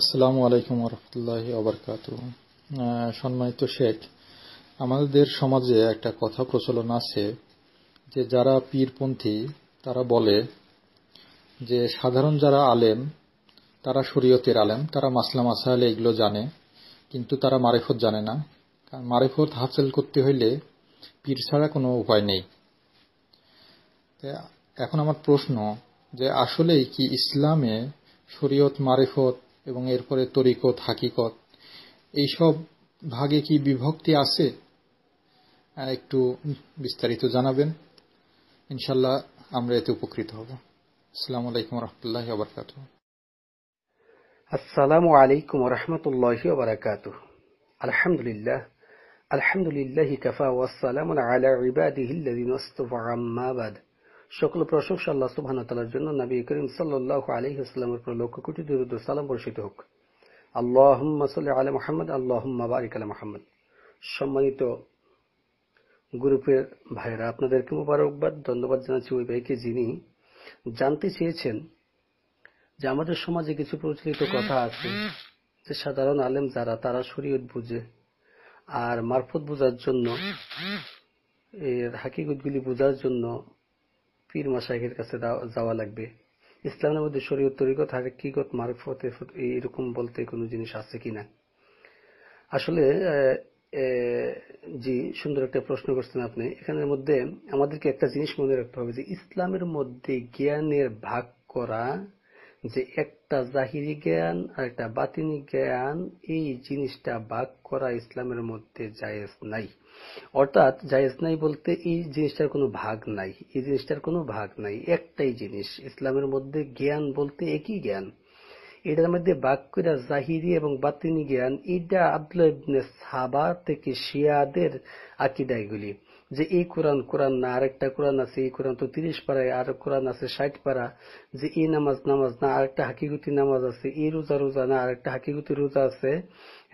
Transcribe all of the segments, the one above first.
আসসালামু আলাইকুম রহমতুল্লাহ আবরকাত সম্মানিত শেখ আমাদের সমাজে একটা কথা প্রচলন আছে যে যারা পীরপন্থী তারা বলে যে সাধারণ যারা আলেম তারা শরীয়তের আলেম তারা মাসলাম আসাহলে এগুলো জানে কিন্তু তারা মারেফত জানে না কারণ মারেফত হাসিল করতে হইলে পীর ছাড়া কোনো উপায় নেই এখন আমার প্রশ্ন যে আসলেই কি ইসলামে শরীয়ত মারেফত এবং এরপরে তরিকত হাকিকত এইসব ভাগে কি বিভক্তি আছে একটু বিস্তারিত জানাবেন ইনশাল্লাহ আমরা এতে উপকৃত হব আসসালাম আলাইকুম রহমতুল্লাহ আবরকাত আসসালামু আলাইকুম রহমতুল্লাহ আবরকাত আলহামদুলিল্লাহ আলহামদুলিল্লাহ কাফা ওয়াসালাম আলা ইবাদিহিল্লাযিনা ইসতাফা আম্মা বাদ সকল প্রশংসা আল্লাহ সুবাহতালার জন্য নবী করিম সাল্লাহ আলী উপর লক্ষ কোটি দুরুদ সালাম বর্ষিত হোক আল্লাহম্মা সাল্লাহ আলী মোহাম্মদ আল্লাহম্মা বারিক আলী মোহাম্মদ সম্মানিত গ্রুপের ভাইরা আপনাদেরকে মুবারকবাদ ধন্যবাদ জানাচ্ছি ওই ভাইকে যিনি জানতে চেয়েছেন যে আমাদের সমাজে কিছু প্রচলিত কথা আছে যে সাধারণ আলেম যারা তারা শরীয়ত বুঝে আর মারফত বোঝার জন্য এর হাকিগতগুলি বোঝার জন্য পীর মাসাইকের কাছে যাওয়া লাগবে ইসলামের মধ্যে শরীয়ত তরিকত আর কিগত মারফত এরকম বলতে কোনো জিনিস আছে কিনা আসলে জি সুন্দর একটা প্রশ্ন করছেন আপনি এখানের মধ্যে আমাদেরকে একটা জিনিস মনে রাখতে হবে যে ইসলামের মধ্যে জ্ঞানের ভাগ করা যে একটা জাহিরি জ্ঞান আর একটা বাতিনি জ্ঞান এই জিনিসটা ভাগ করা ইসলামের মধ্যে জায়েজ নাই অর্থাৎ জায়েজ নাই বলতে এই জিনিসটার কোনো ভাগ নাই এই জিনিসটার কোনো ভাগ নাই একটাই জিনিস ইসলামের মধ্যে জ্ঞান বলতে একই জ্ঞান এটার মধ্যে ভাগ করে জাহিরি এবং বাতিনি জ্ঞান এটা আব্দুল সাবা থেকে শিয়াদের আকিদায়গুলি যে এই কোরআন কোরআন না আরেকটা কোরআন আছে এই কোরআন তো তিরিশ পারা আর কোরআন আছে ষাট পারা যে এই নামাজ নামাজ না আরেকটা হাকিগতি নামাজ আছে এই রোজা রোজা না আরেকটা হাকিগতি রোজা আছে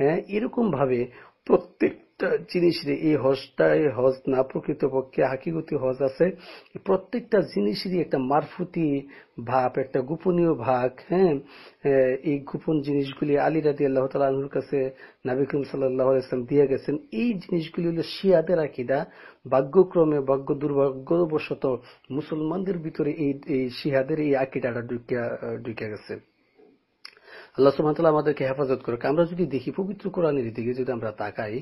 হ্যাঁ এরকম ভাবে প্রত্যেক জিনিস এই হজটাই হজ না প্রকৃতপক্ষে হাকিগতি হজ আছে প্রত্যেকটা জিনিসেরই একটা মারফুতি ভাব একটা গোপনীয় ভাগ হ্যাঁ এই গোপন জিনিসগুলি আলী রাদি আল্লাহ তালুর কাছে নাবিকুম সাল্লাহ ইসলাম দিয়ে গেছেন এই জিনিসগুলি হলো শিয়াদের আকিদা ভাগ্যক্রমে ভাগ্য দুর্ভাগ্যবশত মুসলমানদের ভিতরে এই শিয়াদের এই আকিদাটা ঢুকিয়া ঢুকিয়া গেছে আল্লাহ সুবাহ আমাদেরকে হেফাজত করুক আমরা যদি দেখি পবিত্র কোরআনের দিকে যদি আমরা তাকাই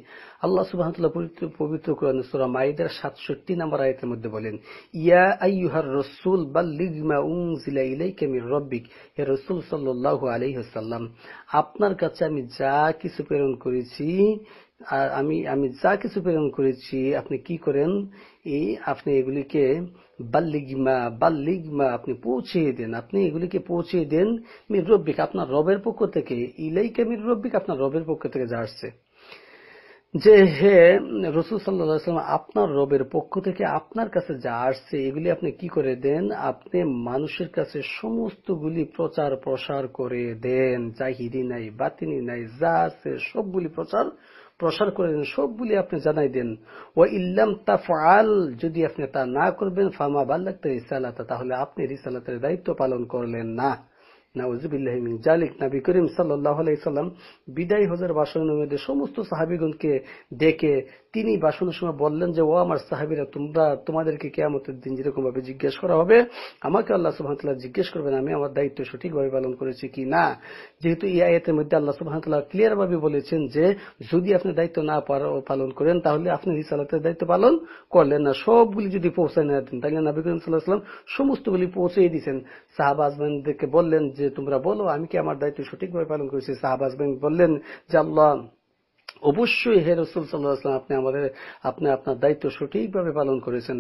আল্লাহ সুবাহ পবিত্র পবিত্র কোরআন সুরা মাইদার সাতষট্টি নাম্বার আয়তের মধ্যে বলেন ইয়া আইহার রসুল বাল্লিগমা ইলাই কেমির রব্বিক হে রসুল সাল্লাহ আলহিহাল্লাম আপনার কাছে আমি যা কিছু প্রেরণ করেছি আর আমি আমি যা কিছু প্রেরণ করেছি আপনি কি করেন এই আপনি এগুলিকে বাল্লিগমা বাল্লিগমা আপনি পৌঁছিয়ে দেন আপনি এগুলিকে পৌঁছিয়ে দেন মির রব্বিক আপনার রবের পক্ষ থেকে ইলাইকা মির রব্বিক আপনার রবের পক্ষ থেকে যা আসছে যে হে রসুল সাল্লাম আপনার রবের পক্ষ থেকে আপনার কাছে যা আসছে এগুলি আপনি কি করে দেন আপনি মানুষের কাছে সমস্তগুলি প্রচার প্রসার করে দেন চাহিদি নাই বাতিনি নাই যা আছে সবগুলি প্রচার প্রসার করেন সবগুলি আপনি জানাই দেন ও ইল্লাম তাফআল যদি আপনি তা না করবেন ফামা বাল্লাক্তা রিসালাতা তাহলে আপনি রিসালাতের দায়িত্ব পালন করলেন না জিজ্ঞেস করা হবে আমাকে আল্লাহ জিজ্ঞেস করবেন আমি আমার দায়িত্ব সঠিকভাবে পালন করেছি কি না যেহেতু এই মধ্যে আল্লাহ বলেছেন যে যদি আপনি দায়িত্ব না পালন করেন তাহলে আপনি রিসালাতের দায়িত্ব পালন করলেন না সবগুলি যদি পৌঁছায় না দেন তাহলে নাবি করিম সাল্লাহ সাল্লাম সমস্তগুলি পৌঁছিয়ে দিয়েছেন সাহাব আজমানদেরকে বললেন যে যে তোমরা বলো আমি কি আমার দায়িত্ব সঠিকভাবে পালন করেছি সাহাবাজ বললেন যে অবশ্যই হে রসুল সাল্লাহাম আপনি আমাদের আপনি আপনার দায়িত্ব সঠিকভাবে পালন করেছেন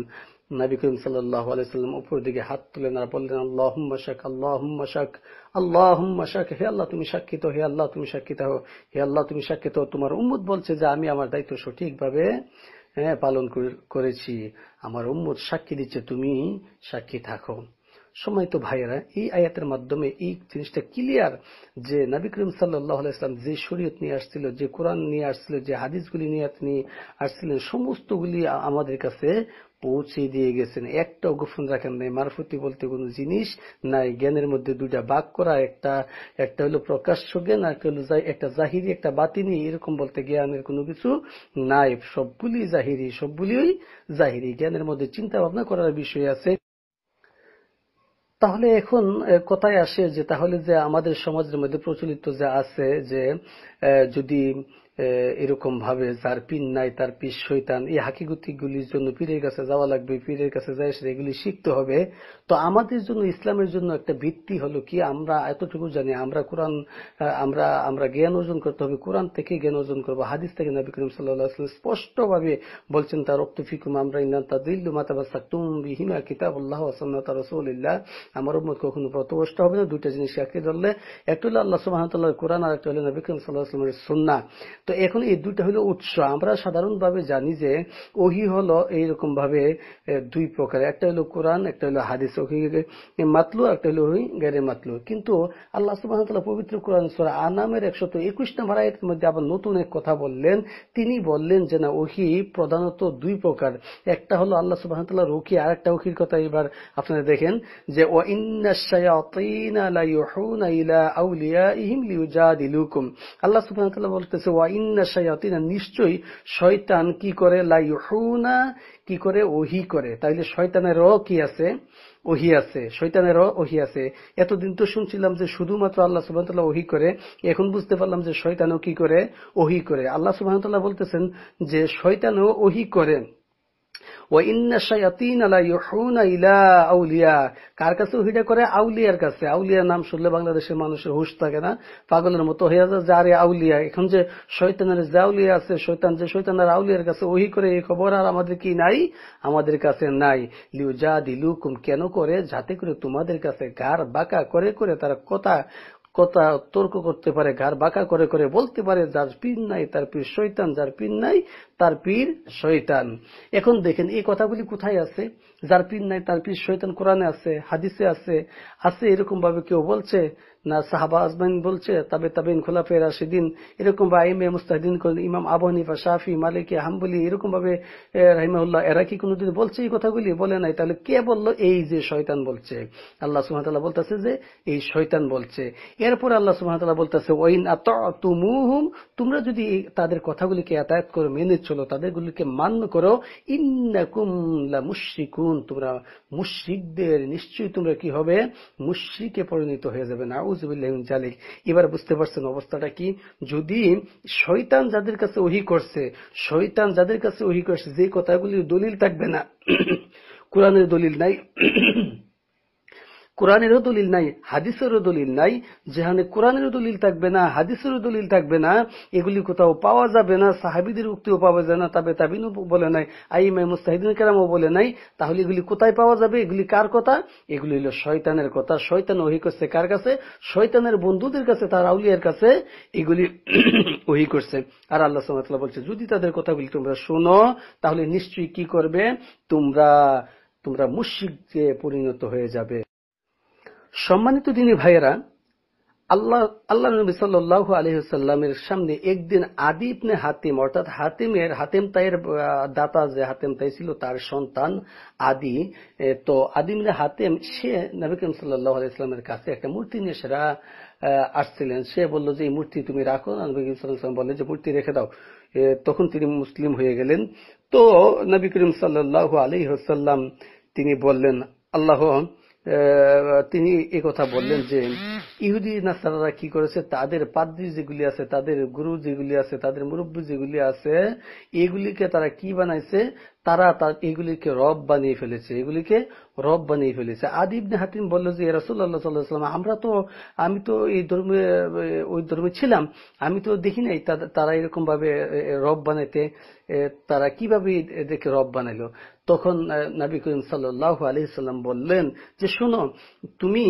নবী করিম সাল্লাহ আলাইসাল্লাম উপর দিকে হাত তুলে না বললেন আল্লাহ শাক আল্লাহ শাক আল্লাহ শাক হে আল্লাহ তুমি সাক্ষিত হে আল্লাহ তুমি সাক্ষিত হো হে আল্লাহ তুমি সাক্ষিত তোমার উম্মুদ বলছে যে আমি আমার দায়িত্ব সঠিকভাবে হ্যাঁ পালন করেছি আমার উম্মুদ সাক্ষী দিচ্ছে তুমি সাক্ষী থাকো সময় তো ভাইয়েরা এই আয়াতের মাধ্যমে এই জিনিসটা ক্লিয়ার যে নবী করিম সাল্লাহ যে শরীয়ত নিয়ে আসছিল যে কোরআন নিয়ে আসছিল যে হাদিসগুলি নিয়ে নিয়ে আসছিলেন সমস্তগুলি আমাদের কাছে পৌঁছে দিয়ে গেছেন একটা গোপন রাখেন নাই মারফতি বলতে কোন জিনিস নাই জ্ঞানের মধ্যে দুইটা বাক করা একটা একটা হলো প্রকাশ্য জ্ঞান আর একটা হলো একটা জাহিরি একটা বাতিনি এরকম বলতে জ্ঞানের কোনো কিছু নাই সবগুলি জাহিরি সবগুলি জাহিরি জ্ঞানের মধ্যে চিন্তা ভাবনা করার বিষয় আছে তাহলে এখন কথায় আসে যে তাহলে যে আমাদের সমাজের মধ্যে প্রচলিত যে আছে যে যদি এরকম ভাবে যার পিন নাই তার পিস শৈতান এই হাকিগতিগুলির জন্য পীরের কাছে যাওয়া লাগবে পীরের কাছে যাই সেগুলি শিখতে হবে তো আমাদের জন্য ইসলামের জন্য একটা ভিত্তি হলো কি আমরা এতটুকু জানি আমরা কোরআন আমরা আমরা জ্ঞান অর্জন করতে হবে কোরআন থেকে জ্ঞান অর্জন করবো হাদিস থেকে নবী করিম সাল্লাহ স্পষ্টভাবে বলছেন তার ফিকুম আমরা ইন্দান তাদিল্লু মাতাবাসাকুম বিহিমা কিতাবুল্লাহ তার রসুল্লাহ আমার মত কখনো প্রতবষ্ট হবে না দুইটা জিনিস একে ধরলে একটা হলো আল্লাহ সুবাহতাল্লাহ কোরআন আর একটা হলো নবী করিম সাল্লাহামের আসলামের সুন্না তো এখন এই দুইটা হলো উৎস আমরা সাধারণভাবে জানি যে ওহি হলো এইরকম ভাবে দুই প্রকার একটা হলো কোরআন একটা হলো হাদিস মাতলু একটা হলো গাড়ি মাতলু কিন্তু আল্লাহ সুবাহ পবিত্র কোরআন আনামের একশত একুশ নম্বর আয়ের মধ্যে আবার নতুন এক কথা বললেন তিনি বললেন যে না ওহি প্রধানত দুই প্রকার একটা হলো আল্লাহ সুবাহ রুখি আর একটা উখির কথা এবার আপনারা দেখেন যে ও কি করে করে ওহি করে তাইলে শয়তানেরও কি আছে ওহি আছে শৈতানেরও ওহি আছে এতদিন তো শুনছিলাম যে শুধুমাত্র আল্লাহ সুবাহতাল্লাহ ওহি করে এখন বুঝতে পারলাম যে শৈতানও কি করে ওহি করে আল্লাহ সুবাহতাল্লাহ বলতেছেন যে শৈতানও ওহি করে কার কাছে করে আউলিয়ার কাছে আউলিয়ার নাম শুনলে বাংলাদেশের মানুষের হুশ থাকে না পাগলের মতো যায় আউলিয়া এখন যে শৈতানের যে আউলিয়া আছে শৈতান যে শৈতানের আউলিয়ার কাছে ওহি করে এই খবর আর আমাদের কি নাই আমাদের কাছে নাই লিউ যা দিলুকুম কেন করে যাতে করে তোমাদের কাছে গার বাঁকা করে করে তারা কথা কথা তর্ক করতে পারে ঘর বাঁকা করে করে বলতে পারে যার পীর নাই তার পীর শৈতান যার পীর নাই তার পীর শৈতান এখন দেখেন এই কথাগুলি কোথায় আছে যার পীর নাই তার পীর শৈতান কোরআনে আছে হাদিসে আছে আছে এরকম ভাবে কেউ বলছে না সাহাবা আজমাইন বলছে তবে তাবিন খোলাফে রাশিদিন এরকম বা এম এ মুস্তাহিদিন ইমাম আবহানিফা হানিফা শাফি মালিক হাম্বলি এরকম ভাবে রাহিমাহুল্লাহ এরা কি কোনদিন বলছে এই কথাগুলি বলে নাই তাহলে কে বলল এই যে শয়তান বলছে আল্লাহ সুহামতাল্লাহ বলতেছে যে এই শয়তান বলছে এরপর আল্লাহ সুহামতাল্লাহ বলতেছে ওইন তুমুহুম তোমরা যদি তাদের কথাগুলিকে এতায়াত করো মেনে চলো তাদেরগুলিকে মান্য করো ইন্নাকুমলা মুশ্রিকুন তোমরা মুশ্রিকদের নিশ্চয়ই তোমরা কি হবে মুশ্রিকে পরিণত হয়ে যাবে না এবার বুঝতে পারছেন অবস্থাটা কি যদি শয়তান যাদের কাছে ওহি করছে শয়তান যাদের কাছে ওহি করছে যে কথাগুলি দলিল থাকবে না কোরআনের দলিল নাই কোরআনেরও দলিল নাই হাদিসেরও দলিল নাই যেখানে কোরআনেরও দলিল থাকবে না হাদিসেরও দলিল থাকবে না এগুলি কোথাও পাওয়া যাবে না সাহাবিদের উক্তিও পাওয়া যায় না তবে তাবিনও বলে নাই আইমে মুস্তাহিদিন কেরামও বলে নাই তাহলে এগুলি কোথায় পাওয়া যাবে এগুলি কার কথা এগুলি হল শয়তানের কথা শয়তান ওহি করছে কার কাছে শয়তানের বন্ধুদের কাছে তার আউলিয়ার কাছে এগুলি ওহি করছে আর আল্লাহ সাল্লাহ বলছে যদি তাদের কথাগুলি তোমরা শোনো তাহলে নিশ্চয়ই কি করবে তোমরা তোমরা মুশিককে পরিণত হয়ে যাবে সম্মানিত দিনী ভাইয়েরা আল্লাহ আল্লাহ নবী সাল্লামের সামনে একদিন আদি ইবনে হাতিম অর্থাৎ হাতিমের হাতিম তাইয়ের দাতা যে হাতিম তাই ছিল তার সন্তান আদি তো আদিমনে হাতিম সে নবী করিম কাছে একটা মূর্তি নিয়ে সেরা আসছিলেন সে বলল যে এই মূর্তি তুমি রাখো নবীকিম করিম যে মূর্তি রেখে দাও তখন তিনি মুসলিম হয়ে গেলেন তো নবী করিম সাল্লাহ আলহ্লাম তিনি বললেন আল্লাহ তিনি কথা বললেন যে ইহুদি নাসারারা কি করেছে তাদের পাদ্রি যেগুলি আছে তাদের গুরু যেগুলি আছে তাদের মুরব্বী যেগুলি আছে এগুলিকে তারা কি বানাইছে তারা তার এগুলিকে রব বানিয়ে ফেলেছে এগুলিকে রব বানিয়ে ফেলেছে আদি ইবনে হাতিম বলল যে রাসুল্লাহ সাল্লাম আমরা তো আমি তো এই ধর্মে ওই ধর্মে ছিলাম আমি তো দেখি নাই তারা এরকম ভাবে রব বানাইতে তারা কিভাবে এদেরকে রব বানাইল তখন নাবি করিম সাল্লাহ আলি সাল্লাম বললেন যে শোনো তুমি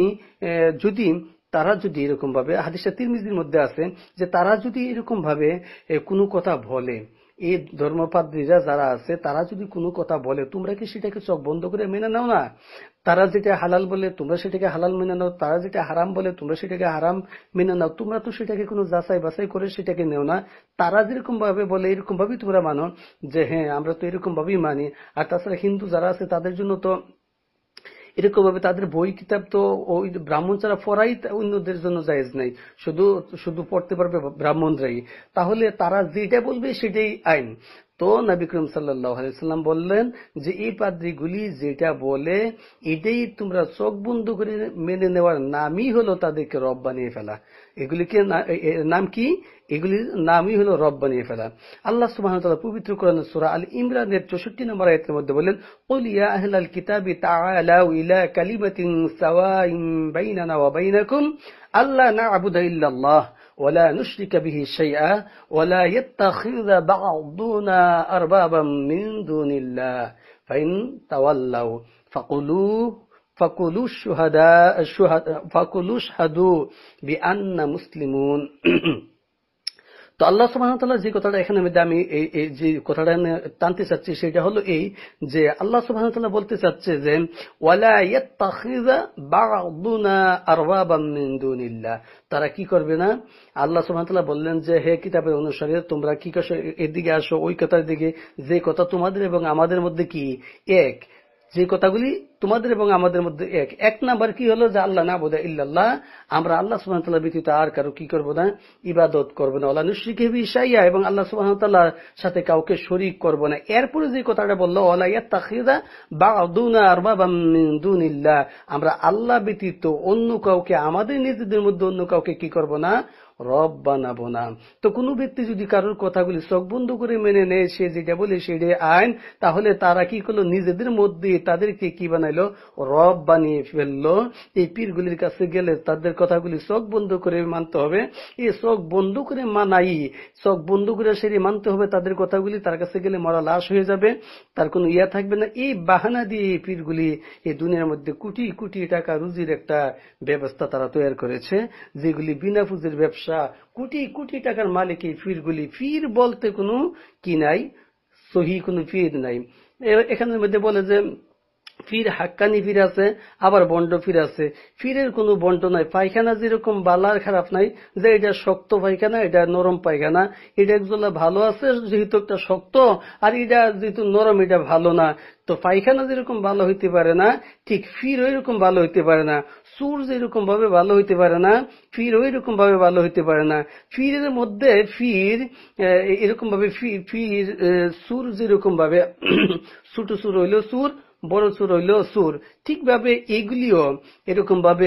যদি তারা যদি এরকম ভাবে হাদিসা তিরমিজির মধ্যে আছে যে তারা যদি এরকম ভাবে কোনো কথা বলে এই ধর্মপাদ্রীরা যারা আছে তারা যদি কোনো কথা বলে তোমরা কি সেটাকে চোখ বন্ধ করে মেনে নাও না তারা যেটা হালাল বলে তোমরা সেটাকে হালাল মেনে নাও তারা যেটা হারাম বলে তোমরা সেটাকে হারাম মেনে নাও তোমরা তো সেটাকে কোনো যাচাই বাছাই করে সেটাকে নেও না তারা যেরকম ভাবে বলে এরকম ভাবেই তোমরা মানো যে হ্যাঁ আমরা তো এরকম ভাবেই মানি আর তাছাড়া হিন্দু যারা আছে তাদের জন্য তো এরকমভাবে তাদের বই কিতাব তো ওই ব্রাহ্মণ ছাড়া পড়াই অন্যদের জন্য জায়েজ নাই শুধু শুধু পড়তে পারবে ব্রাহ্মণরাই তাহলে তারা যেটা বলবে সেটাই আইন তো নবিক্রম সাল্লাম বললেন যে এই পাদ্রিগুলি যেটা বলে এটাই তোমরা চোখ বন্ধু করে মেনে নেওয়ার নামই হলো তাদেরকে রব বানিয়ে ফেলা এগুলিকে নাম কি এগুলির নামই হলো রব বানিয়ে ফেলা আল্লাহ সুবহানাহু ওয়া তাআলা পবিত্র কোরআন সুরা আল ইমরানের 64 নম্বর আয়াতের মধ্যে বলেন কুল ইয়া আহলাল কিতাবি তাআলাউ ইলা কালিমাতিন সাওয়াইন বাইনানা ওয়া বাইনাকুম আল্লা না'বুদা ইল্লাল্লাহ ولا نشرك به شيئا ولا يتخذ بعضنا أربابا من دون الله فإن تولوا فقلوا فقلوا الشهداء فقلوا اشهدوا بأن مسلمون তো আল্লাহ সুবাহতাল্লাহ যে কথাটা এখানে আমি এই যে কথাটা টানতে চাচ্ছি সেটা হলো এই যে আল্লাহ সুবাহতাল্লাহ বলতে চাচ্ছে যে তারা কি করবে না আল্লাহ সুবাহতাল্লাহ বললেন যে হে কিতাবের অনুসারে তোমরা কি এদিকে আসো ওই কথার দিকে যে কথা তোমাদের এবং আমাদের মধ্যে কি এক যে কথাগুলি তোমাদের এবং আমাদের মধ্যে এক এক নাম্বার কি হলো যে আল্লাহ না বোধহয় ইল্লাল্লাহ আমরা আল্লাহ সুবাহ তাল্লাহ ব্যতীত আর কারো কি করবো না ইবাদত করবো না আল্লাহ নুশ্রিকেবি ইসাইয়া এবং আল্লাহ সুবাহ তাল্লাহর সাথে কাউকে শরিক করবো না এরপরে যে কথাটা বললো অলা ইয়া তাকিদা বা আমরা আল্লাহ ব্যতীত অন্য কাউকে আমাদের নিজেদের মধ্যে অন্য কাউকে কি করবো না রব বানাবো না তো কোনো ব্যক্তি যদি কারোর কথাগুলি চোখ বন্ধ করে মেনে নেয় সে যেটা বলে যে আইন তাহলে তারা কি করলো নিজেদের মধ্যে তাদেরকে কি বানাইলো রব বানিয়ে ফেললো এই পীরগুলির কাছে গেলে তাদের কথাগুলি চোখ বন্ধ করে মানতে হবে এই চোখ বন্ধ করে মানাই চোখ বন্ধ করে সেটি মানতে হবে তাদের কথাগুলি তার কাছে গেলে মরা লাশ হয়ে যাবে তার কোনো ইয়া থাকবে না এই বাহানা দিয়ে এই পীরগুলি এই দুনিয়ার মধ্যে কোটি কোটি টাকা রুজির একটা ব্যবস্থা তারা তৈরি করেছে যেগুলি বিনা পুজোর ব্যবসা ব্যবসা কোটি কোটি টাকার মালিক এই গুলি ফির বলতে কোনো কি নাই সহি কোনো ফির নাই এখানের মধ্যে বলে যে ফির হাক্কানি ফির আছে আবার বন্ড ফির আছে ফিরের কোনো বন্ড নাই পায়খানা যেরকম বালার খারাপ নাই যে এটা শক্ত পায়খানা এটা নরম পায়খানা এটা একজোলা ভালো আছে যেহেতু একটা শক্ত আর এটা যেহেতু নরম এটা ভালো না তো পায়খানা যেরকম ভালো হইতে পারে না ঠিক ফির ওইরকম ভালো হইতে পারে না সুর যেরকম ভাবে ভালো হইতে পারে না ফির ওইরকম ভাবে ভালো হইতে পারে না ফিরের মধ্যে ফির এরকম ভাবে ফির সুর যেরকম ভাবে ছোট সুর হইলেও সুর বড় সুর হইল সুর ঠিকভাবে এগুলিও এরকম ভাবে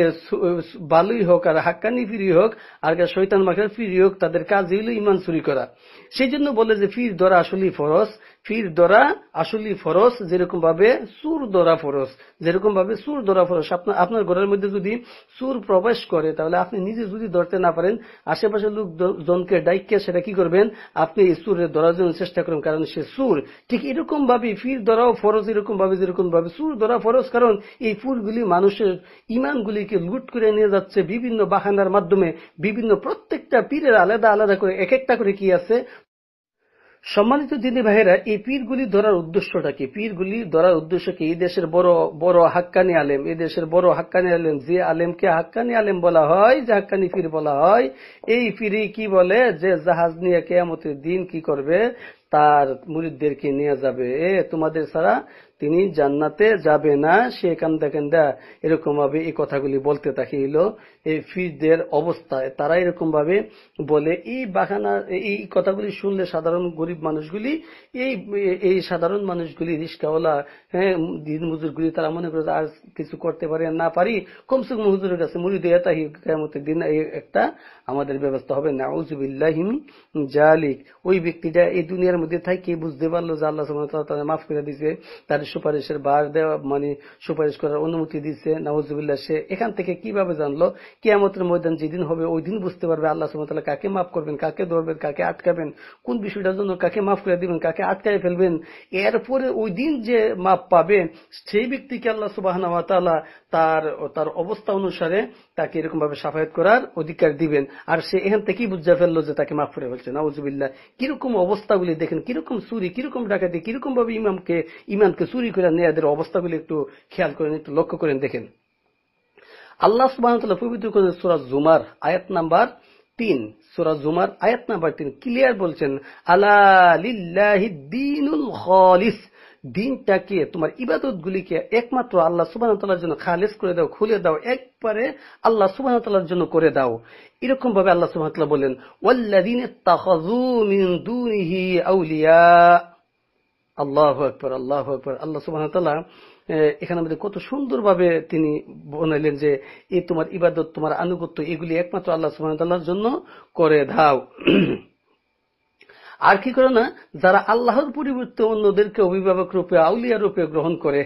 বালুই হোক আর হাক্কানি ফিরি হোক আর শৈতান মাখার ফিরি হোক তাদের কাজ হইল ইমান চুরি করা সেই জন্য বলে যে ফির ধরা আসলেই ফরজ ফির দরা আসলি ফরস যেরকম ভাবে সুর দরা ফরস যেরকম ভাবে সুর দরা ফরস আপনার আপনার ঘরের মধ্যে যদি সুর প্রবেশ করে তাহলে আপনি নিজে যদি ধরতে না পারেন আশেপাশের লোক জনকে ডাইকে সেটা কি করবেন আপনি এই সুরে ধরার জন্য চেষ্টা করবেন কারণ সে সুর ঠিক এরকম ভাবে ফির দরাও ফরস এরকম ভাবে যেরকম ভাবে সুর দরা ফরস কারণ এই ফুলগুলি মানুষের ইমানগুলিকে লুট করে নিয়ে যাচ্ছে বিভিন্ন বাহানার মাধ্যমে বিভিন্ন প্রত্যেকটা পীরের আলাদা আলাদা করে এক একটা করে কি আছে সম্মানিত দিনী ভাইয়েরা এই পীরগুলি ধরার উদ্দেশ্যটা কি পীরগুলি ধরার উদ্দেশ্য কি এই দেশের বড় বড় হাক্কানি আলেম এই দেশের বড় হাক্কানি আলেম যে আলেমকে হাক্কানি আলেম বলা হয় যে হাক্কানি পীর বলা হয় এই পীরই কি বলে যে জাহাজ নিয়ে কেয়ামতের দিন কি করবে তার মুরিদদেরকে নিয়ে যাবে এ তোমাদের ছাড়া তিনি জান্নাতে যাবে না সে কান্দা কান্দা এরকম ভাবে এই কথাগুলি বলতে থাকিল এই ফিজদের অবস্থা তারা এরকম ভাবে বলে এই বাহানা এই কথাগুলি শুনলে সাধারণ গরিব মানুষগুলি এই এই সাধারণ মানুষগুলি রিস্কাওয়ালা হ্যাঁ দিন মজুরগুলি তারা মনে করে আর কিছু করতে পারে না পারি কমসে কম হুজুরের কাছে মুড়ি দিয়ে তাহি কেমন দিন একটা আমাদের ব্যবস্থা হবে নাউজুবিল্লাহিমি জালিক ওই ব্যক্তিটা এই দুনিয়ার মধ্যে থাকে বুঝতে পারলো যে আল্লাহ তাদের মাফ করে দিছে তার সুপারিশের বার দেওয়া মানে সুপারিশ করার অনুমতি দিচ্ছে নাউজুবিল্লাহ সে এখান থেকে কিভাবে জানলো কেয়ামতের ময়দান যেদিন হবে ওই দিন বুঝতে পারবে আল্লাহ সুমতাল্লাহ কাকে মাফ করবেন কাকে ধরবেন কাকে আটকাবেন কোন বিষয়টার জন্য কাকে মাফ করে দিবেন কাকে আটকায় ফেলবেন এরপরে ওই দিন যে মাপ পাবে সেই ব্যক্তিকে আল্লাহ সুবাহ তার তার অবস্থা অনুসারে তাকে এরকম ভাবে সাফায়ত করার অধিকার দিবেন আর সে এখান থেকেই বুঝা ফেললো যে তাকে মাফ করে ফেলছে নাউজুবিল্লা কিরকম অবস্থাগুলি দেখেন কিরকম চুরি কিরকম ডাকাতি কিরকম ভাবে ইমামকে ইমামকে চুরি করে নেয়াদের অবস্থাগুলি একটু খেয়াল করেন একটু লক্ষ্য করেন দেখেন আল্লাহ সুবাহ পবিত্র করেন সুরাজ জুমার আয়াত নাম্বার তিন সুরাজ জুমার আয়াত নাম্বার তিন ক্লিয়ার বলছেন আল্লাহ দিনটাকে তোমার ইবাদত গুলিকে একমাত্র আল্লাহ সুবাহ তালার জন্য খালেজ করে দাও খুলে দাও একবারে আল্লাহ সুবাহ তালার জন্য করে দাও এরকম ভাবে আল্লাহ সুবাহ বলেন ওয়াল্লাদিন আউলিয়া আল্লাহ আকবর আল্লাহ আকবর আল্লাহ সুবাহ এখানে আমাদের কত সুন্দরভাবে তিনি বনাইলেন যে এই তোমার ইবাদত তোমার আনুগত্য এগুলি একমাত্র আল্লাহ সুবাহ জন্য করে দাও আর কি করে না যারা আল্লাহর পরিবর্তে অন্যদেরকে অভিভাবক রূপে আউলিয়া রূপে গ্রহণ করে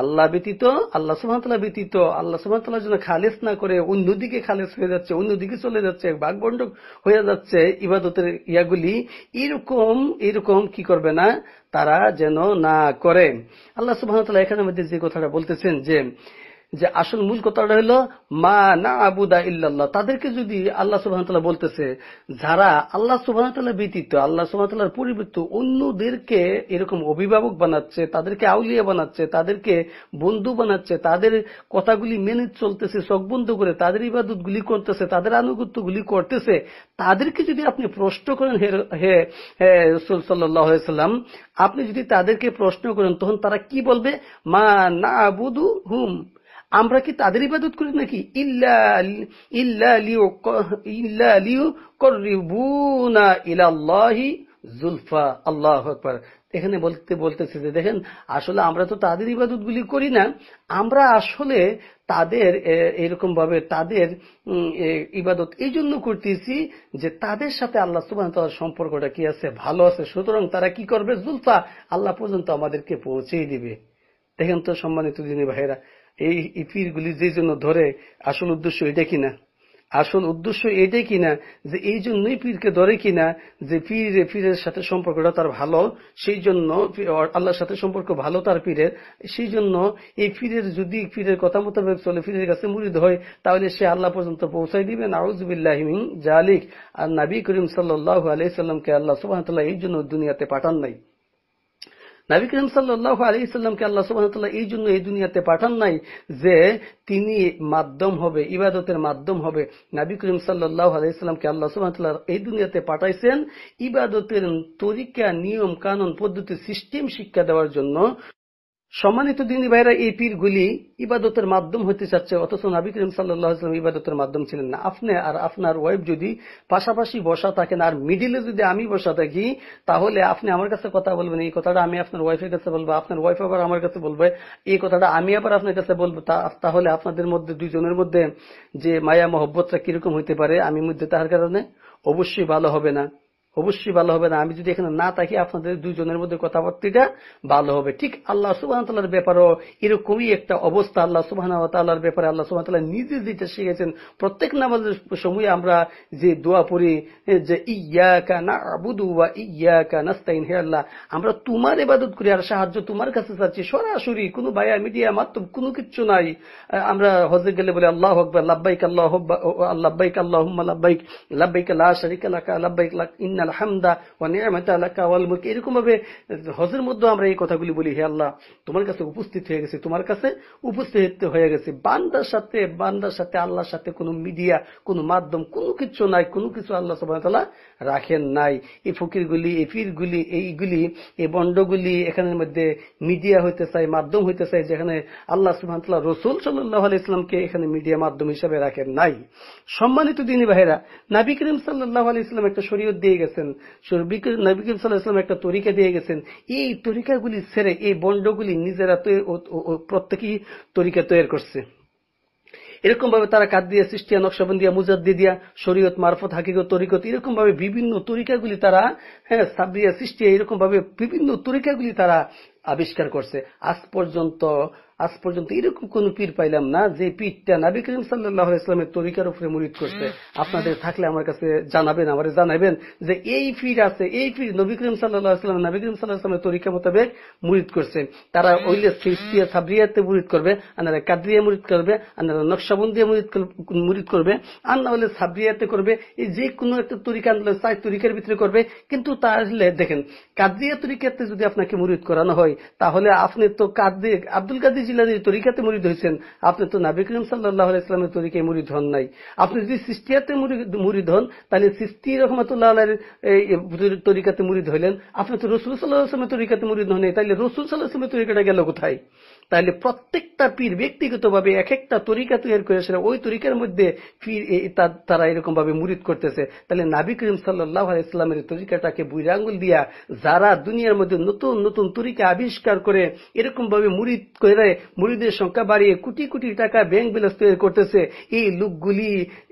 আল্লাহ ব্যতীত আল্লাহ সুমাতলা ব্যতীত আল্লাহ সুহামতাল্লাহ জন্য খালেস না করে অন্যদিকে খালেস হয়ে যাচ্ছে অন্যদিকে চলে যাচ্ছে বাঘবন্ড হয়ে যাচ্ছে ইবাদতের ইয়াগুলি এরকম এরকম কি করবে না তারা যেন না করে আল্লাহ সুমাতলা এখানে মধ্যে যে কথাটা বলতেছেন যে যে আসল মূল কথাটা হলো মা না আবুদা ইল্লাল্লাহ তাদেরকে যদি আল্লাহ সুবাহতাল্লাহ বলতেছে যারা আল্লাহ সুবাহতাল্লাহ ব্যতীত আল্লাহ সুবাহতাল্লাহর পরিবৃত্ত অন্যদেরকে এরকম অভিভাবক বানাচ্ছে তাদেরকে আউলিয়া বানাচ্ছে তাদেরকে বন্ধু বানাচ্ছে তাদের কথাগুলি মেনে চলতেছে বন্ধু করে তাদের গুলি করতেছে তাদের গুলি করতেছে তাদেরকে যদি আপনি প্রশ্ন করেন হে রসুল সাল্লাম আপনি যদি তাদেরকে প্রশ্ন করেন তখন তারা কি বলবে মা না আবুদু হুম আমরা কি তাদের ইবাদত করি নাকি ইলাল্লাহি জুলফা আল্লাহ আকবর এখানে বলতে বলতেছে যে দেখেন আসলে আমরা তো তাদের ইবাদতগুলি করি না আমরা আসলে তাদের এরকম ভাবে তাদের ইবাদত এই জন্য করতেছি যে তাদের সাথে আল্লাহ সুবাহ তাল্লাহ সম্পর্কটা কি আছে ভালো আছে সুতরাং তারা কি করবে জুলফা আল্লাহ পর্যন্ত আমাদেরকে পৌঁছেই দিবে দেখেন তো সম্মানিত দিনী ভাইরা এই পীরগুলি যে জন্য ধরে আসল উদ্দেশ্য এটা কিনা আসল উদ্দেশ্য এটাই কিনা যে এই জন্যই পীরকে ধরে কিনা যে পীর পীরের সাথে সম্পর্কটা তার ভালো সেই জন্য আল্লাহর সাথে সম্পর্ক ভালো তার পীরের সেই জন্য এই পীরের যদি পীরের কথা মোতাবেক চলে পীরের কাছে মুরিদ হয় তাহলে সে আল্লাহ পর্যন্ত পৌঁছাই দিবেন আউজবিল্লাহিমিন জালিক আর নাবি করিম সাল্লাহ আলাইসাল্লামকে আল্লাহ সুবাহতাল্লাহ এই জন্য দুনিয়াতে পাঠান নাই নাবি করিম সাল্লাহ আলী ইসলামকে আল্লাহ সুবাহতাল্লাহ এই জন্য এই দুনিয়াতে পাঠান নাই যে তিনি মাধ্যম হবে ইবাদতের মাধ্যম হবে নাবি করিম সাল্লাহ আলি ইসলামকে আল্লাহ সুবাহতাল্লাহ এই দুনিয়াতে পাঠাইছেন ইবাদতের তরিকা নিয়ম কানুন পদ্ধতি সিস্টেম শিক্ষা দেওয়ার জন্য সম্মানিত দিনী ভাইরা এই পীরগুলি ইবাদতের মাধ্যম হতে চাচ্ছে অথচ নাবি করিম সাল্লাম ইবাদতের মাধ্যম ছিলেন না আপনি আর আপনার ওয়াইফ যদি পাশাপাশি বসা থাকেন আর মিডিলে যদি আমি বসা থাকি তাহলে আপনি আমার কাছে কথা বলবেন এই কথাটা আমি আপনার ওয়াইফের কাছে বলবো আপনার ওয়াইফ আবার আমার কাছে বলবে এই কথাটা আমি আবার আপনার কাছে বলবো তাহলে আপনাদের মধ্যে দুইজনের মধ্যে যে মায়া মহব্বতটা কিরকম হইতে পারে আমি মধ্যে তাহার কারণে অবশ্যই ভালো হবে না অবশ্যই ভালো হবে না আমি যদি এখানে না থাকি আপনাদের দুজনের মধ্যে কথাবার্তাটা ভালো হবে ঠিক আল্লাহ সুবাহ তাল্লার ব্যাপারও এরকমই একটা অবস্থা আল্লাহ সুবাহ তাল্লার ব্যাপারে আল্লাহ সুবাহ তাল্লাহ নিজে যেটা শিখেছেন প্রত্যেক নামাজের সময় আমরা যে দোয়া পড়ি যে ইয়া কানা আবুদু বা ইয়া কানাস্তাইন হে আল্লাহ আমরা তোমার এবাদত করি আর সাহায্য তোমার কাছে চাচ্ছি সরাসরি কোন বায়া মিডিয়া মাধ্যম কোনো কিচ্ছু নাই আমরা হজে গেলে বলে আল্লাহ আকবর লাব্বাইক আল্লাহ আল্লাহবাইক আল্লাহ লাব্বাইক লাব্বাইক লা শারিকা লাকা লাব্বাইক লাক ইন্না আল ও নিয়ামত আল্লাহ কাওয়াল মুলক হজের মধ্যেও আমরা এই কথাগুলি বলি হে আল্লাহ তোমার কাছে উপস্থিত হয়ে গেছে তোমার কাছে উপস্থিত হয়ে গেছে বান্দার সাথে বান্দার সাথে আল্লাহর সাথে কোনো মিডিয়া কোনো মাধ্যম কোনো কিছু নাই কোনো কিছু আল্লাহ সুবাহতাল্লাহ রাখেন নাই এই ফকিরগুলি এই পীরগুলি এইগুলি এই বন্ডগুলি এখানের মধ্যে মিডিয়া হইতে চাই মাধ্যম হইতে চাই যেখানে আল্লাহ সুবাহতাল্লাহ রসুল সাল্লাহ আলি ইসলামকে এখানে মিডিয়া মাধ্যম হিসাবে রাখেন নাই সম্মানিত দিনী ভাইরা নাবি করিম সাল্লাহ আলি ইসলাম একটা শরীয় দিয়ে গেছেন নবী করিম ইসলাম একটা তরিকা দিয়ে গেছেন এই তরিকাগুলি ছেড়ে এই বন্ডগুলি নিজেরা প্রত্যেকেই তরিকা তৈরি করছে এরকম ভাবে তারা কাদ দিয়া সৃষ্টিয়া নকশাবন্দিয়া মুজাদ্দিদিয়া শরীয়ত মারফত হাকিগত তরিকত এরকম ভাবে বিভিন্ন তরিকাগুলি তারা হ্যাঁ সাবিয়া সিস্টিয়া এরকম ভাবে বিভিন্ন তরিকাগুলি তারা আবিষ্কার করছে আজ পর্যন্ত আজ পর্যন্ত এরকম কোন পীর পাইলাম না যে পীরটা নাবি করিম সাল্লাহ ইসলামের তরিকার উপরে মুরিদ করছে আপনাদের থাকলে আমার কাছে জানাবেন আমার জানাবেন যে এই পীর আছে এই পীর নবী করিম সাল্লাহ ইসলাম নাবি করিম সাল্লাহ ইসলামের তরিকা মোতাবেক মুরিদ করছে তারা ওইলে সিস্তিয়া সাবরিয়াতে মুরিদ করবে আনারা কাদরিয়া মুরিদ করবে আনারা নকশাবন্দিয়া মুরিদ মুরিদ করবে আর না হলে সাবরিয়াতে করবে এই যে কোনো একটা তরিকা আনলে চাই তরিকার ভিতরে করবে কিন্তু তাহলে দেখেন কাদরিয়া তরিকাতে যদি আপনাকে মুরিদ করানো হয় তাহলে আপনি তো কাদের আব্দুল কাদের জিলানির তরিকাতে মরিদ হয়েছেন আপনি তো নাবি করিম সাল্লাহ ইসলামের তরিকায় মরিদ হন নাই আপনি যদি সৃষ্টিয়াতে মরিদ হন তাহলে সৃষ্টি রহমতুল্লাহ তরিকাতে মরিদ হইলেন আপনি তো রসুল সাল্লাহ আসলামের তরিকাতে মরিদ হন নাই তাহলে রসুল সাল্লাহ আসলামের তরিকাটা গেল কোথায় তাহলে প্রত্যেকটা পীর ব্যক্তিগতভাবে এক একটা তরিকা তৈরি করেছিল ওই তরিকার মধ্যে তারা এরকম ভাবে মুরিদ করতেছে তাহলে নাবি করিম সাল্লাহ ইসলামের তরিকাটাকে বুড়াঙ্গুল দিয়া যারা দুনিয়ার মধ্যে নতুন নতুন তরিকা আবিষ্কার করে এরকম ভাবে মুরিদ করে মুরিদের সংখ্যা বাড়িয়ে কোটি কোটি টাকা ব্যাংক ব্যালেন্স তৈরি করতেছে এই লোকগুলি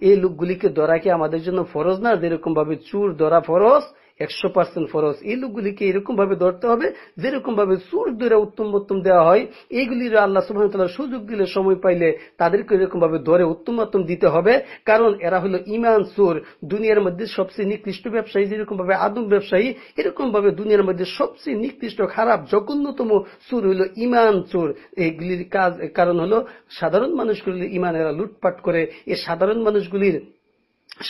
এই লোকগুলিকে ধরা কি আমাদের জন্য ফরজ না যেরকম ভাবে চুর ধরা ফরজ একশো পার্সেন্ট ফরজ এই লোকগুলিকে এরকম ভাবে ধরতে হবে যেরকম ভাবে চুর ধরে উত্তম উত্তম দেওয়া হয় এইগুলির আল্লাহ সুবাহতাল্লাহ সুযোগ দিলে সময় পাইলে তাদেরকে এরকম ভাবে ধরে উত্তমোত্তম দিতে হবে কারণ এরা হলো ইমান সুর দুনিয়ার মধ্যে সবচেয়ে নিকৃষ্ট ব্যবসায়ী যেরকম ভাবে আদম ব্যবসায়ী এরকম ভাবে দুনিয়ার মধ্যে সবচেয়ে নিকৃষ্ট খারাপ জঘন্যতম সুর হলো ইমান চোর এইগুলির কাজ কারণ হলো সাধারণ মানুষগুলির ইমান এরা লুটপাট করে এ সাধারণ মানুষগুলির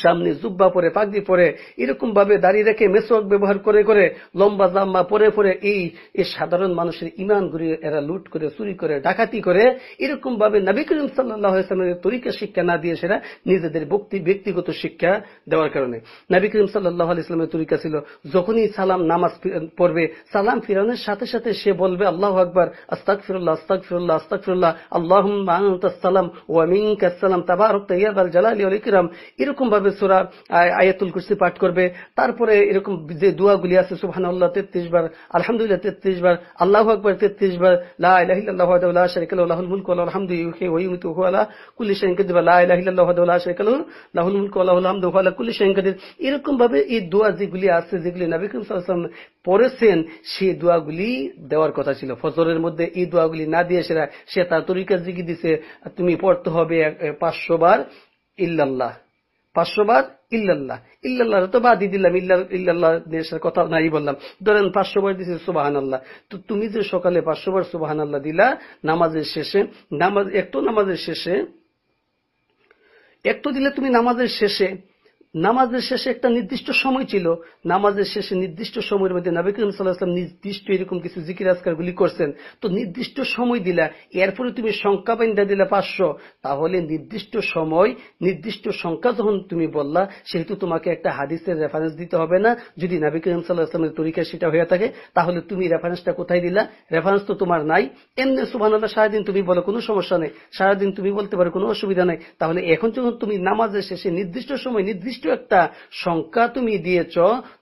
সামনে জুব্বা পরে পাগড়ি পরে এরকম ভাবে দাঁড়িয়ে রেখে মেসক ব্যবহার করে করে লম্বা জাম্মা পরে পরে এই সাধারণ মানুষের ইমান ঘুরিয়ে এরা লুট করে চুরি করে ডাকাতি করে এরকম ভাবে নবী করিম সাল্লাহামের তরিকা শিক্ষা না দিয়ে সেরা নিজেদের ভক্তি ব্যক্তিগত শিক্ষা দেওয়ার কারণে নবী করিম সাল্লাহ ইসলামের তরিকা ছিল যখনই সালাম নামাজ পড়বে সালাম ফিরানোর সাথে সাথে সে বলবে আল্লাহ আকবর আস্তাক ফিরুল্লাহ আস্তাক ফিরুল্লাহ আস্তাক ফিরুল্লাহ আল্লাহ সালাম ওয়ামিং সালাম তাবার জালালি আলিকরাম এরকম ভাবে সুরা আয়াতুল কুরসি পাঠ করবে তারপরে এরকম যে দোয়াগুলি আছে সুহান আল্লাহ তেত্রিশ বার আলহামদুলিল্লাহ তেত্রিশ বার আল্লাহ আকবর তেত্রিশ বার লাহ এরকম ভাবে এই দোয়া যেগুলি আছে যেগুলি নবী সালাম পড়েছেন সেই দোয়াগুলি দেওয়ার কথা ছিল ফজরের মধ্যে এই দোয়াগুলি না দিয়ে সেরা সে তার তরিকা জিগি দিছে তুমি পড়তে হবে পাঁচশো বার ইল্লাল্লাহ পাঁচশোবার ইল্লাল্লাহ ইল্লাল্লাহ তো বাদই দিলাম ইল্লা ইল্লাল্লাহ কথা নাই বললাম ধরেন পাঁচশোবার দিছে সুবাহান আল্লাহ তো তুমি যে সকালে পাঁচশোবার সুবাহান আল্লাহ দিলা নামাজের শেষে নামাজ একটু নামাজের শেষে একটু দিলে তুমি নামাজের শেষে নামাজের শেষে একটা নির্দিষ্ট সময় ছিল নামাজের শেষে নির্দিষ্ট সময়ের মধ্যে নবী করিম সাল্লাহাম নির্দিষ্ট এরকম কিছু জিকির গুলি করছেন তো নির্দিষ্ট সময় দিলা এরপরে তুমি সংখ্যা বাইন্দা দিলা পাঁচশো তাহলে নির্দিষ্ট সময় নির্দিষ্ট সংখ্যা যখন তুমি বললা সেহেতু তোমাকে একটা হাদিসের রেফারেন্স দিতে হবে না যদি নবী করিম সাল্লাহামের তরিকা সেটা হয়ে থাকে তাহলে তুমি রেফারেন্সটা কোথায় দিলা রেফারেন্স তো তোমার নাই এমনি আল্লাহ সারাদিন তুমি বলো কোনো সমস্যা নেই সারাদিন তুমি বলতে পারো কোনো অসুবিধা নেই তাহলে এখন যখন তুমি নামাজের শেষে নির্দিষ্ট সময় নির্দিষ্ট একটা শঙ্কা তুমি দিয়েছ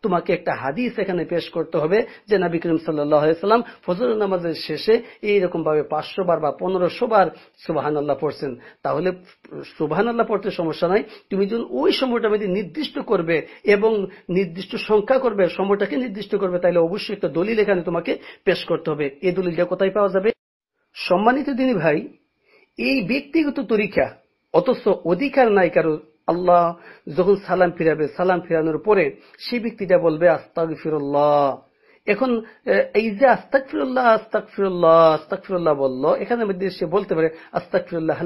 তোমাকে একটা হাদিস এখানে পেশ করতে হবে যে নাবি করিম সাল্লাম ফজর নামাজের শেষে এইরকম ভাবে পাঁচশো বার বা পনেরোশো বার সুবাহান আল্লাহ পড়ছেন তাহলে সুবাহান আল্লাহ পড়তে সমস্যা নাই তুমি যদি ওই সময়টা মধ্যে নির্দিষ্ট করবে এবং নির্দিষ্ট সংখ্যা করবে সময়টাকে নির্দিষ্ট করবে তাহলে অবশ্যই একটা দলিল এখানে তোমাকে পেশ করতে হবে এই দলিলটা কোথায় পাওয়া যাবে সম্মানিত দিনী ভাই এই ব্যক্তিগত তরিকা অথচ অধিকার নাই কারো আল্লাহ যখন সালাম ফিরাবে সালাম ফিরানোর পরে সেই ব্যক্তিটা বলবে আস্তাক ফিরুল্লাহ এখন এই যে আস্তাক ফিরুল্লাহ আস্তাক ফিরুল্লাহ আস্তাক ফিরুল্লাহ বললো এখানে মধ্যে সে বলতে পারে আস্তাক ফিরুল্লাহ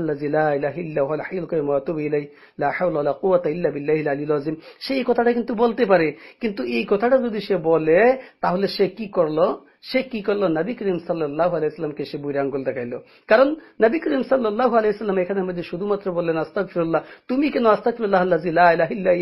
সেই কথাটা কিন্তু বলতে পারে কিন্তু এই কথাটা যদি সে বলে তাহলে সে কি করলো সে কি করলো নবী করিম সাল্লাহ আলাইসলামকে সে বুড়ি আঙ্গুল দেখাইল কারণ নবী করিম সাল্লাহ আলাইসলাম এখানে মধ্যে শুধুমাত্র বললেন আস্তাকুল্লাহ তুমি কেন আস্তাকুল্লাহ আল্লাহ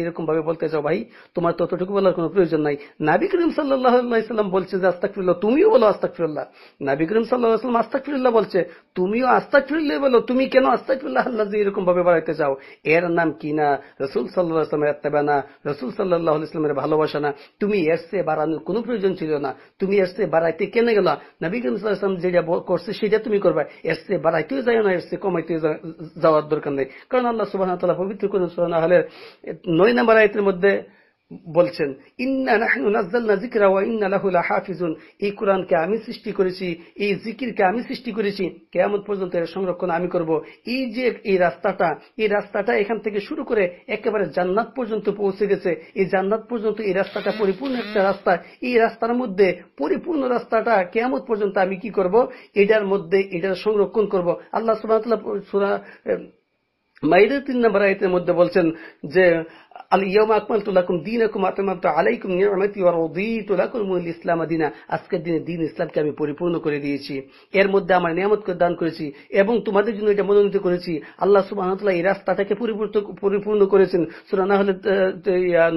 এরকম ভাবে বলতে চাও ভাই তোমার ততটুকু বলার কোন প্রয়োজন নাই নাবি করিম সাল্লাহ আলাইসলাম বলছে যে আস্তাকুল্লাহ তুমিও বলো আস্তাকুল্লাহ নাবি করিম সাল্লাহাম আস্তাকুল্লাহ বলছে তুমিও আস্তাকুল্লাহ বলো তুমি কেন আস্তাকুল্লাহ আল্লাহ এরকম ভাবে বাড়াইতে চাও এর নাম কি না রসুল সাল্লাহামের আসলামের না রসুল সাল্লাহ ইসলামের ভালোবাসা না তুমি এসছে বাড়ানোর কোন প্রয়োজন ছিল না তুমি এসছে বাড়া বাড়াইতে কেন গেল নবী করিম যেটা করছে সেটা তুমি করবে এর চেয়ে বাড়াইতেও যাই না এর চেয়ে কমাইতে যাওয়ার দরকার নেই কারণ আল্লাহ সুবাহ পবিত্র করেন সুরান আহলের নয় নাম্বার আয়তের মধ্যে বলছেন ইন্না নাহনু নাজ্জালনা যিকরা ওয়া ইন্না লাহু লাহাফিজুন এই কুরআনকে আমি সৃষ্টি করেছি এই জিকিরকে আমি সৃষ্টি করেছি কিয়ামত পর্যন্ত এর সংরক্ষণ আমি করব এই যে এই রাস্তাটা এই রাস্তাটা এখান থেকে শুরু করে একেবারে জান্নাত পর্যন্ত পৌঁছে গেছে এই জান্নাত পর্যন্ত এই রাস্তাটা পরিপূর্ণ একটা রাস্তা এই রাস্তার মধ্যে পরিপূর্ণ রাস্তাটা কিয়ামত পর্যন্ত আমি কি করব এটার মধ্যে এটার সংরক্ষণ করব আল্লাহ সুবহানাহু ওয়া তাআলা সূরা মাইদা তিন নম্বর আয়াতের মধ্যে বলছেন যে দিন আমি পরিপূর্ণ করে দিয়েছি এর মধ্যে আমার নিয়ামতকে দান করেছি এবং তোমাদের জন্য এটা মনোনীত করেছি আল্লাহ এই রাস্তাটাকে পরিপূর্ণ করেছেন সূরা হলে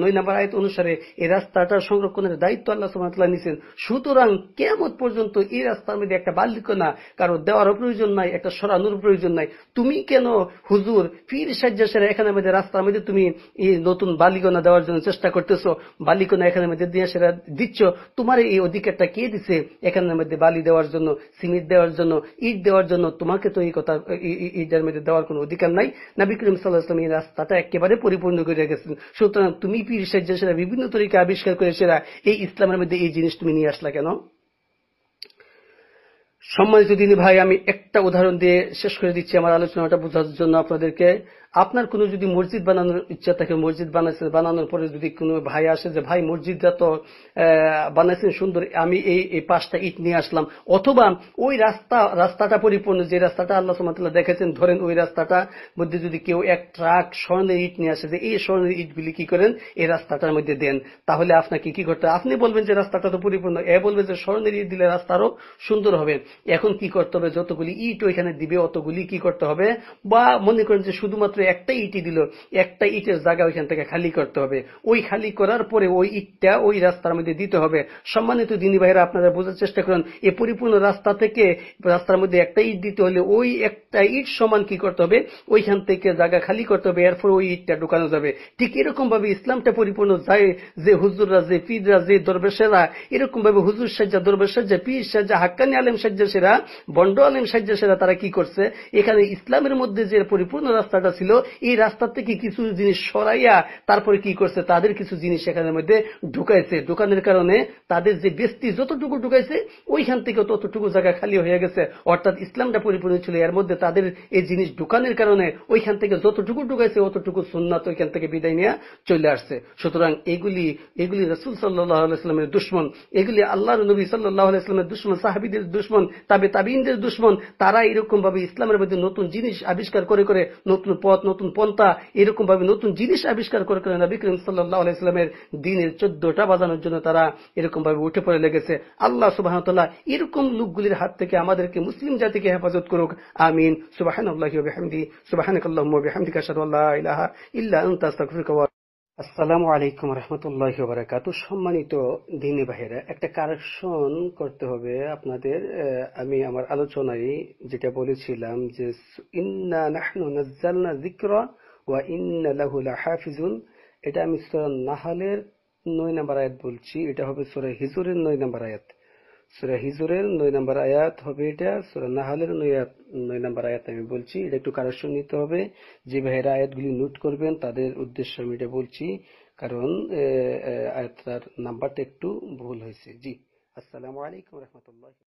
9 নাম্বার আয়ত অনুসারে এই রাস্তাটা সংরক্ষণের দায়িত্ব আল্লাহ সুবহানাহু নিয়েছেন নিছেন সুতরাং কেমন পর্যন্ত এই রাস্তার মধ্যে একটা বাল্যিক না কারো দেওয়ারও প্রয়োজন নাই একটা সরানোর প্রয়োজন নাই তুমি কেন হুজুর ফির সাজ্জাসের এখানে আমাদের রাস্তার মধ্যে তুমি নতুন নতুন বালিগোনা দেওয়ার জন্য চেষ্টা করতেছো বালিগোনা এখানের মধ্যে দিয়ে সেটা দিচ্ছ তোমার এই অধিকারটা কে দিছে এখানের মধ্যে বালি দেওয়ার জন্য সিমিট দেওয়ার জন্য ইট দেওয়ার জন্য তোমাকে তো এই কথা ইটার মধ্যে দেওয়ার কোনো অধিকার নাই নাবি করিম সাল্লাহাম এই রাস্তাটা একেবারে পরিপূর্ণ করে রেখেছেন সুতরাং তুমি পীর যে সেরা বিভিন্ন তরীকে আবিষ্কার করে সেরা এই ইসলামের মধ্যে এই জিনিস তুমি নিয়ে আসলা কেন সম্মানিত দিনী ভাই আমি একটা উদাহরণ দিয়ে শেষ করে দিচ্ছি আমার আলোচনাটা বোঝার জন্য আপনাদেরকে আপনার কোনো যদি মসজিদ বানানোর ইচ্ছা থাকে মসজিদ বানাইছেন বানানোর পরে যদি কোনো ভাই আসে যে ভাই মসজিদটা তো বানাইছেন সুন্দর আমি এই এই পাঁচটা ইট নিয়ে আসলাম অথবা ওই রাস্তা রাস্তাটা পরিপূর্ণ যে রাস্তাটা আল্লাহ সুমাতাল্লাহ দেখেছেন ধরেন ওই রাস্তাটা মধ্যে যদি কেউ এক ট্রাক স্বর্ণের ইট নিয়ে আসে যে এই স্বর্ণের ইটগুলি কি করেন এই রাস্তাটার মধ্যে দেন তাহলে আপনাকে কি করতে আপনি বলবেন যে রাস্তাটা তো পরিপূর্ণ এ বলবে যে স্বর্ণের ইট দিলে রাস্তা আরো সুন্দর হবে এখন কি করতে হবে যতগুলি ইট ওইখানে দিবে অতগুলি কি করতে হবে বা মনে করেন যে শুধুমাত্র একটা ইটি দিল একটা ইটের জায়গা ওইখান থেকে খালি করতে হবে ওই খালি করার পরে ওই ইটটা ওই রাস্তার মধ্যে দিতে হবে সম্মানিত দিনী ভাইরা আপনারা বোঝার চেষ্টা করেন এ পরিপূর্ণ রাস্তা থেকে রাস্তার মধ্যে একটা ইট দিতে হলে ওই একটা ইট সমান কি করতে হবে ওইখান থেকে জায়গা খালি করতে হবে এরপর ওই ইটটা ঢুকানো যাবে ঠিক এরকম ভাবে ইসলামটা পরিপূর্ণ যায় যে হুজুররা যে পীররা যে দরবেশেরা এরকম ভাবে হুজুর সাজ্জা দরবেশ সাজ্জা পীর সাজা হাক্কানি আলেম সাজ্জা সেরা বন্ড আলেম সাজ্জা সেরা তারা কি করছে এখানে ইসলামের মধ্যে যে পরিপূর্ণ রাস্তাটা ছিল ছিল এই রাস্তা থেকে কিছু জিনিস সরাইয়া তারপরে কি করছে তাদের কিছু জিনিস এখানের মধ্যে ঢুকাইছে ঢুকানোর কারণে তাদের যে বেস্তি যতটুকু ঢুকাইছে ওইখান থেকে ততটুকু জায়গা খালি হয়ে গেছে অর্থাৎ ইসলামটা পরিপূর্ণ ছিল এর মধ্যে তাদের এই জিনিস ঢুকানোর কারণে ওইখান থেকে যতটুকু ঢুকাইছে অতটুকু সুন্নাত ওইখান থেকে বিদায় নিয়ে চলে আসছে সুতরাং এগুলি এগুলি রসুল সাল্লাহামের দুশ্মন এগুলি আল্লাহ নবী সাল্লাহামের দুশ্মন সাহাবিদের দুশ্মন তাবে তাবিনদের দুশ্মন তারা এরকম ভাবে ইসলামের মধ্যে নতুন জিনিস আবিষ্কার করে করে নতুন পথ পথ নতুন পন্থা এরকম ভাবে নতুন জিনিস আবিষ্কার করে করে নবী করিম সাল্লাহ ইসলামের দিনের চোদ্দটা বাজানোর জন্য তারা এরকম ভাবে উঠে পড়ে লেগেছে আল্লাহ সুবাহতাল্লাহ এরকম লোকগুলির হাত থেকে আমাদেরকে মুসলিম জাতিকে হেফাজত করুক আমিন সুবাহান আল্লাহ সুবাহান ইল্লা আন্তাস্তাকফির আসসালামু আলাইকুম রহমতুল্লাহ বারাকাত সম্মানিত দিনী ভাইরা একটা কারেকশন করতে হবে আপনাদের আমি আমার আলোচনায় যেটা বলেছিলাম যে ইন্না নাহনু নাজ্জালনা জিক্র ওয়া ইন্না লাহু লাহাফিজুন এটা আমি সূরা নাহালের নয় নাম্বার আয়াত বলছি এটা হবে সুরা হিজুরের নয় নাম্বার আয়াত সুরা হিজুরের নয় নম্বর আয়াত হবে এটা সুরা নাহালের নয় নম্বর আয়াত আমি বলছি এটা একটু কারেকশন নিতে হবে যে ভাইয়েরা আয়াতগুলি নোট করবেন তাদের উদ্দেশ্য আমি এটা বলছি কারণ আয়াতটার নাম্বারটা একটু ভুল হয়েছে জি আসসালামু আলাইকুম রহমতুল্লাহ